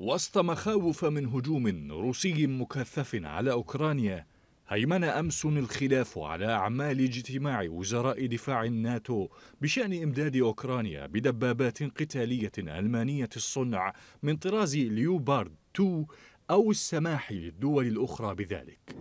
وسط مخاوف من هجوم روسي مكثف على أوكرانيا هيمن أمس الخلاف على أعمال اجتماع وزراء دفاع الناتو بشأن إمداد أوكرانيا بدبابات قتالية ألمانية الصنع من طراز ليوبارد 2 أو السماح للدول الأخرى بذلك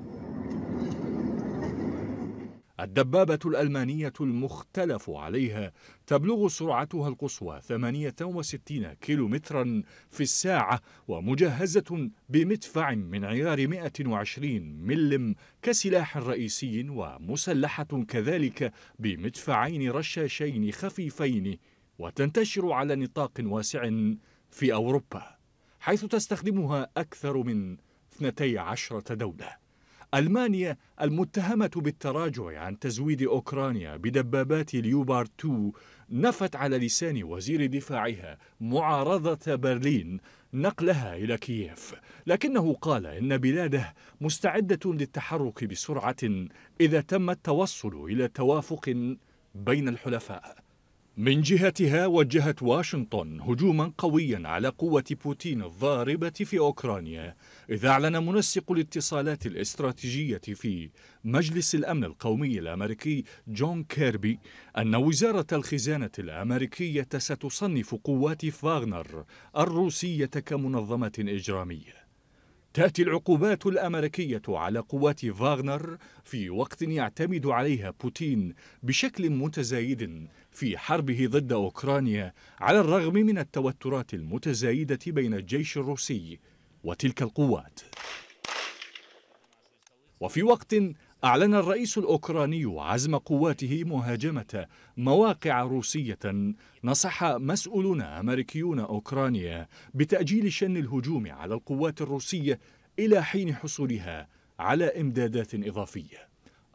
الدبابة الألمانية المختلف عليها تبلغ سرعتها القصوى 68 كيلومترا في الساعة ومجهزة بمدفع من عيار 120 ملم كسلاح رئيسي ومسلحة كذلك بمدفعين رشاشين خفيفين وتنتشر على نطاق واسع في أوروبا حيث تستخدمها أكثر من 12 دولة ألمانيا المتهمة بالتراجع عن تزويد أوكرانيا بدبابات ليوبارد 2 نفت على لسان وزير دفاعها معارضة برلين نقلها إلى كييف لكنه قال إن بلاده مستعدة للتحرك بسرعة إذا تم التوصل إلى توافق بين الحلفاء من جهتها وجهت واشنطن هجوما قويا على قوة بوتين الضاربة في أوكرانيا إذ أعلن منسق الاتصالات الاستراتيجية في مجلس الأمن القومي الأمريكي جون كيربي أن وزارة الخزانة الأمريكية ستصنف قوات فاغنر الروسية كمنظمة إجرامية تأتي العقوبات الأمريكية على قوات فاغنر في وقت يعتمد عليها بوتين بشكل متزايد في حربه ضد أوكرانيا على الرغم من التوترات المتزايدة بين الجيش الروسي وتلك القوات وفي وقت أعلن الرئيس الأوكراني عزم قواته مهاجمة مواقع روسية نصح مسؤولون أمريكيون أوكرانيا بتأجيل شن الهجوم على القوات الروسية إلى حين حصولها على إمدادات إضافية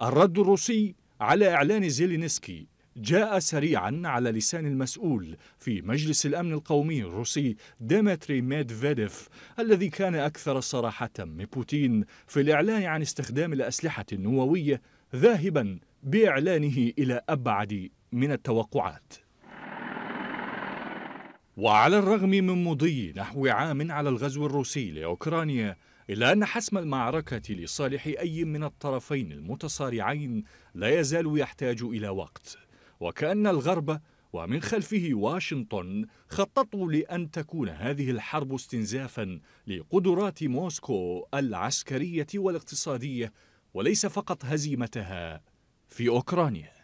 الرد الروسي على إعلان زيلينسكي جاء سريعا على لسان المسؤول في مجلس الأمن القومي الروسي ديمتري ميدفيديف الذي كان أكثر صراحة من بوتين في الإعلان عن استخدام الأسلحة النووية ذاهبا بإعلانه إلى أبعد من التوقعات وعلى الرغم من مضي نحو عام على الغزو الروسي لأوكرانيا إلا أن حسم المعركة لصالح أي من الطرفين المتصارعين لا يزال يحتاج إلى وقت وكأن الغرب ومن خلفه واشنطن خططوا لأن تكون هذه الحرب استنزافا لقدرات موسكو العسكرية والاقتصادية وليس فقط هزيمتها في أوكرانيا